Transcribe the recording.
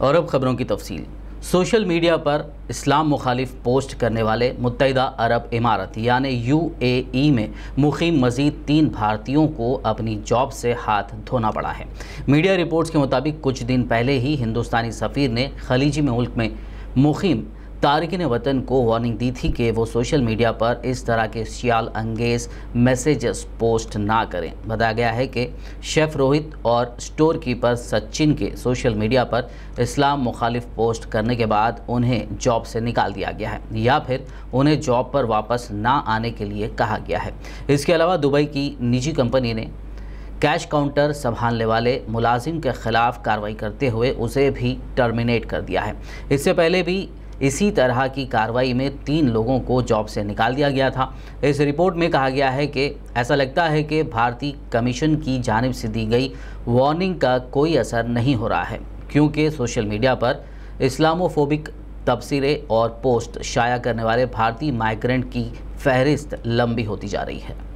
और अब खबरों की तफसील सोशल मीडिया पर इस्लाम मुखालिफ पोस्ट करने वाले मुतहदा अरब इमारत यानी यूएई में मुखीम मजीद तीन भारतीयों को अपनी जॉब से हाथ धोना पड़ा है मीडिया रिपोर्ट्स के मुताबिक कुछ दिन पहले ही हिंदुस्तानी सफ़ीर ने खलीजी मुल्क में मुखीम तारकिन वतन को वार्निंग दी थी कि वो सोशल मीडिया पर इस तरह के सियाल अंगेज मैसेजेस पोस्ट ना करें बताया गया है कि शेफ़ रोहित और स्टोर कीपर सचिन के सोशल मीडिया पर इस्लाम मुखालिफ पोस्ट करने के बाद उन्हें जॉब से निकाल दिया गया है या फिर उन्हें जॉब पर वापस ना आने के लिए कहा गया है इसके अलावा दुबई की निजी कंपनी ने कैश काउंटर संभालने वाले मुलाजिम के खिलाफ कार्रवाई करते हुए उसे भी टर्मिनेट कर दिया है इससे पहले भी इसी तरह की कार्रवाई में तीन लोगों को जॉब से निकाल दिया गया था इस रिपोर्ट में कहा गया है कि ऐसा लगता है कि भारतीय कमीशन की जानब से दी गई वार्निंग का कोई असर नहीं हो रहा है क्योंकि सोशल मीडिया पर इस्लामोफोबिक तबसरे और पोस्ट शाया करने वाले भारतीय माइग्रेंट की फहरिस्त लंबी होती जा रही है